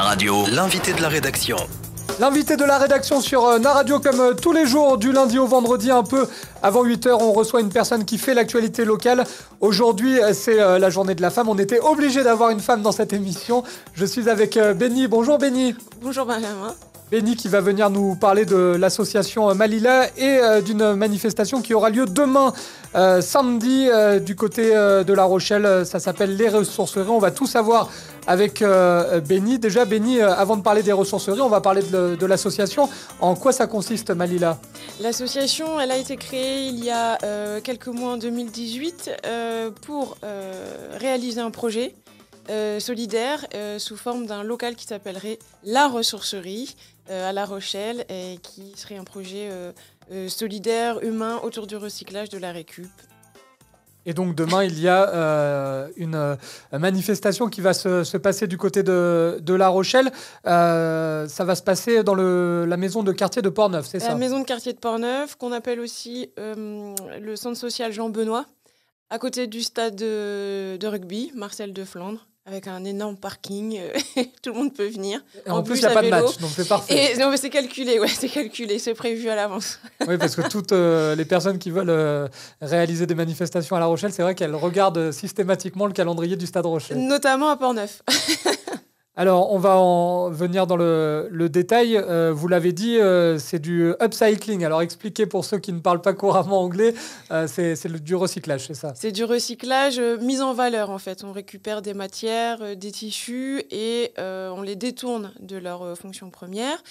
Radio, l'invité de la rédaction. L'invité de la rédaction sur euh, Na Radio, comme euh, tous les jours, du lundi au vendredi, un peu avant 8h, on reçoit une personne qui fait l'actualité locale. Aujourd'hui, euh, c'est la journée de la femme. On était obligé d'avoir une femme dans cette émission. Je suis avec Benny. Bonjour Benny. Bonjour Benjamin. Béni qui va venir nous parler de l'association Malila et euh, d'une manifestation qui aura lieu demain euh, samedi euh, du côté de La Rochelle. Ça s'appelle les ressourceries. On va tout savoir avec Béni. Déjà, Béni, avant de parler des ressourceries, on va parler de, de l'association. En quoi ça consiste, Malila L'association, elle a été créée il y a quelques mois en 2018 pour réaliser un projet euh, solidaire euh, sous forme d'un local qui s'appellerait La Ressourcerie euh, à La Rochelle et qui serait un projet solidaire, humain, autour du recyclage, de la récup. Et donc demain, il y a une manifestation qui va se, passer du côté de, La Rochelle. ça va se passer dans la maison de quartier de Portneuf, c'est ça La maison de quartier de Portneuf, qu'on appelle aussi le centre social Jean-Benoît à côté du stade de, de, rugby, Marcel de Flandre avec un énorme parking. Euh, tout le monde peut venir. en, plus, il n'y a pas de match, donc c'est parfait. c'est calculé, c'est prévu à l'avance. oui, parce que toutes euh, les personnes qui veulent euh, réaliser des manifestations à La Rochelle, c'est vrai qu'elles regardent systématiquement le calendrier du Stade Rochelle. Notamment à Port-Neuf. Alors, on va en venir dans le, détail. Euh, vous l'avez dit, euh, c'est du upcycling. Alors, expliquez pour ceux qui ne parlent pas couramment anglais, euh, c'est du recyclage, c'est ça C'est du recyclage mis en valeur, en fait. On récupère des matières, des tissus et on les détourne de leur fonction première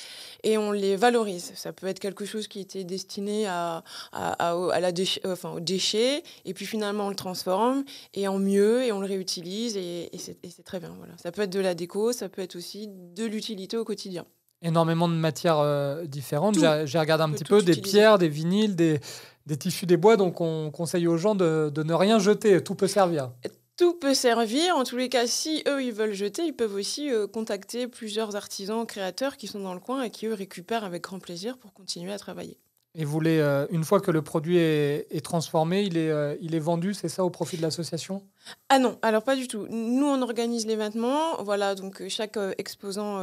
et on les valorise. Ça peut être quelque chose qui était destiné à, à, la enfin, au déchet et puis finalement on le transforme et en mieux et on le réutilise et, c'est très bien. Voilà. Ça peut être de la déco, ça peut être aussi de l'utilité au quotidien. Énormément de matières euh, différentes. J'ai regardé un petit peu des pierres, des vinyles, des, tissus, des bois. Donc, on conseille aux gens de, ne rien jeter. Tout peut servir. tout peut servir. En tous les cas, si eux, ils veulent jeter, ils peuvent aussi euh, contacter plusieurs artisans créateurs qui sont dans le coin et qui, eux, récupèrent avec grand plaisir pour continuer à travailler. Et vous euh, une fois que le produit est, transformé, il est, euh, il est vendu, c'est ça, au profit de l'association Ah non, alors pas du tout. Nous, on organise l'événement. Voilà, donc euh, chaque exposant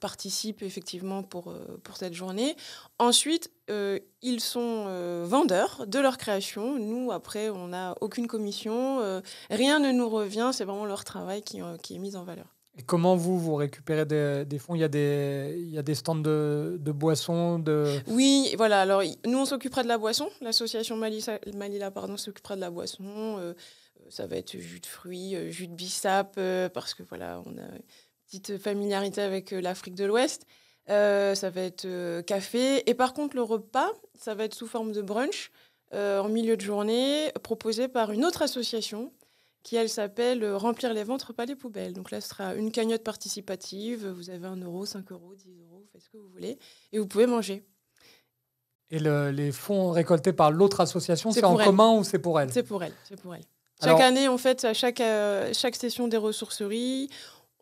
participe effectivement pour, pour cette journée. Ensuite, ils sont vendeurs de leur création. Nous, après, on n'a aucune commission. rien ne nous revient. C'est vraiment leur travail qui, qui est mis en valeur. Et comment vous, vous récupérez des, fonds il y, a des, il des stands de, boissons de... Oui, voilà. Alors, nous, on s'occupera de la boisson. L'association Malila, pardon, s'occupera de la boisson. Euh, euh, ça va être jus de fruits, euh, jus de bissap, parce que voilà, on a une petite familiarité avec l'Afrique de l'Ouest. ça va être café. Et par contre, le repas, ça va être sous forme de brunch en milieu de journée, proposé par une autre association qui elle s'appelle euh, Remplir les ventres, pas les poubelles. Donc là, ce sera une cagnotte participative. Vous avez 1 euro, 5 euros, 10 euros, faites ce que vous voulez. Et vous pouvez manger. Et les fonds récoltés par l'autre association, c'est en commun ou c'est pour elle C'est pour elle, c'est pour elle. Chaque année, en fait, à chaque, euh, chaque session des ressourceries,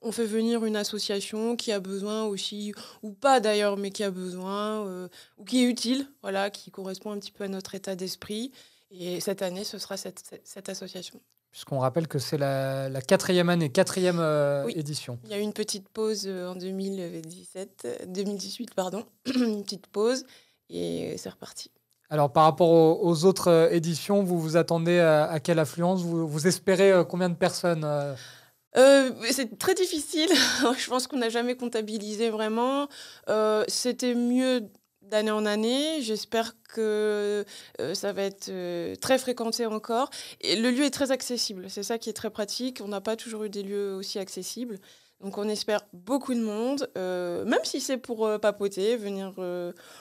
on fait venir une association qui a besoin aussi, ou pas d'ailleurs, mais qui a besoin, euh, ou qui est utile, voilà, qui correspond un petit peu à notre état d'esprit. Et cette année, ce sera cette, cette association puisqu'on rappelle que c'est la, quatrième année, quatrième euh, édition. Il y a eu une petite pause euh, en 2017, 2018, euh, pardon, une petite pause, et c'est reparti. Alors par rapport aux, autres éditions, vous vous attendez à, quelle affluence vous, espérez combien de personnes c'est très difficile. je pense qu'on n'a jamais comptabilisé vraiment. C'était mieux d'année en année. J'espère que euh, ça va être euh, très fréquenté encore. le lieu est très accessible, c'est ça qui est très pratique. On n'a pas toujours eu des lieux aussi accessibles. Donc on espère beaucoup de monde, euh, même si c'est pour papoter, venir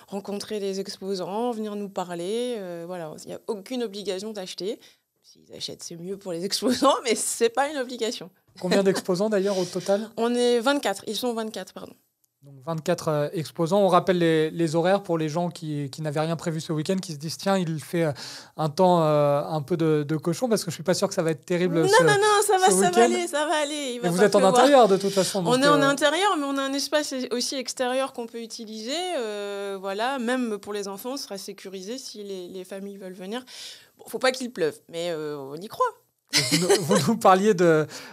rencontrer les exposants, venir nous parler. voilà, il n'y a aucune obligation d'acheter. S'ils achètent, c'est mieux pour les exposants, mais ce n'est pas une obligation. Combien d'exposants d'ailleurs au total On est 24, ils sont 24, pardon. Donc 24 euh, exposants. On rappelle les, horaires pour les gens qui, qui n'avaient rien prévu ce week-end, qui se disent tiens, il fait euh, un temps euh, un peu de, de, cochon parce que je suis pas sûr que ça va être terrible. Non, ce, non, non, ça va, ça va aller, ça va aller. Il va vous êtes en intérieur de toute façon. On est en intérieur, mais on a un espace aussi extérieur qu'on peut utiliser. voilà, même pour les enfants, on sera sécurisé si les, les familles veulent venir. Bon, faut pas qu'il pleuve, mais on y croit. Vous, nous parliez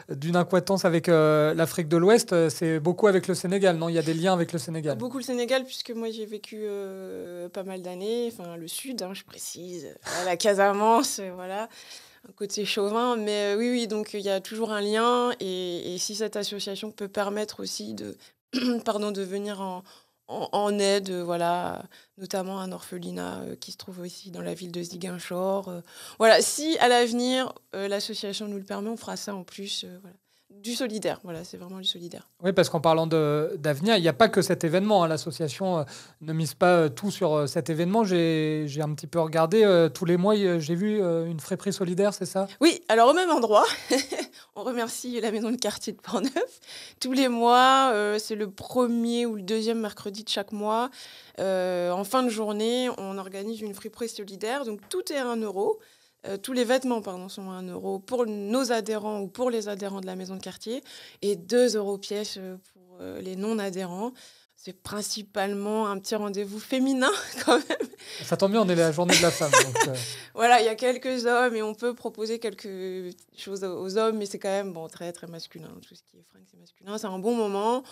d'une incohérence avec euh, l'Afrique de l'Ouest. Euh, c'est beaucoup avec le Sénégal, non Il y a des liens avec le Sénégal. Beaucoup le Sénégal, puisque moi j'ai vécu euh, pas mal d'années, enfin le Sud, hein, je précise, à la Casamance, voilà, un côté chauvin. Mais oui, oui, donc il y a toujours un lien. Et, et si cette association peut permettre aussi de, pardon, de venir en, en, aide, euh, voilà, notamment un orphelinat euh, qui se trouve aussi dans la ville de Ziguinchor. Euh. voilà, si à l'avenir l'association nous le permet, on fera ça en plus. voilà du solidaire. Voilà, c'est vraiment du solidaire. Oui, parce qu'en parlant d'avenir, il n'y a pas que cet événement. Hein. L'association euh, ne mise pas euh, tout sur euh, cet événement. J'ai un petit peu regardé. tous les mois, j'ai vu une friperie solidaire, c'est ça Oui, alors au même endroit. on remercie la maison de quartier de Portneuf. Tous les mois, c'est le premier ou le deuxième mercredi de chaque mois. en fin de journée, on organise une friperie solidaire. Donc tout est à 1 euro. Euh, tous les vêtements pardon, sont à 1 euro pour nos adhérents ou pour les adhérents de la maison de quartier et 2 euros pièce euh, pour euh, les non-adhérents c'est principalement un petit rendez-vous féminin quand même. Ça tombe bien, on est la journée de la femme. Euh. voilà, il y a quelques hommes et on peut proposer quelques choses aux hommes, mais c'est quand même bon, très très masculin. Tout ce qui est c'est masculin. C'est un bon moment.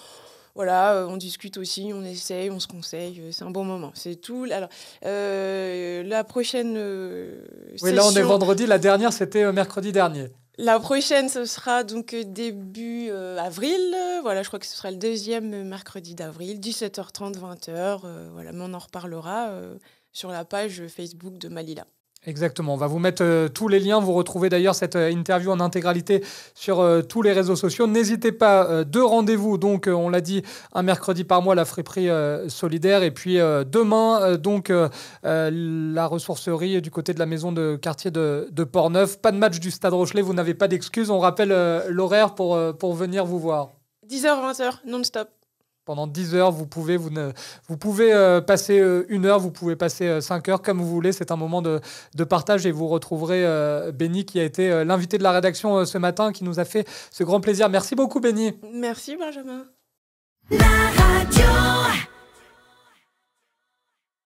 Voilà, euh, on discute aussi, on essaye, on se conseille. Euh, c'est un bon moment. C'est tout. Alors, la prochaine. oui, là, on est vendredi. La dernière, c'était mercredi dernier. La prochaine, ce sera donc euh, début euh, avril. Voilà, je crois que ce sera le deuxième mercredi d'avril, 17h30, 20h. Euh, voilà, mais on en reparlera sur la page Facebook de Malila. Exactement. On va vous mettre euh, tous les liens. Vous retrouvez d'ailleurs cette euh, interview en intégralité sur euh, tous les réseaux sociaux. N'hésitez pas. deux rendez-vous. Donc, on l'a dit, un mercredi par mois, la friperie solidaire. Et puis demain, donc, la ressourcerie du côté de la maison de quartier de, de Portneuf. Pas de match du Stade Rochelet. Vous n'avez pas d'excuses. On rappelle l'horaire pour, pour venir vous voir. 10h, 20h, non-stop pendant 10 heures, vous pouvez, vous vous pouvez euh, passer euh, une heure, vous pouvez passer 5 euh, heures, comme vous voulez. C'est un moment de, de, partage et vous retrouverez Benny qui a été l'invité de la rédaction ce matin, qui nous a fait ce grand plaisir. Merci beaucoup, Benny. Merci, Benjamin. La radio.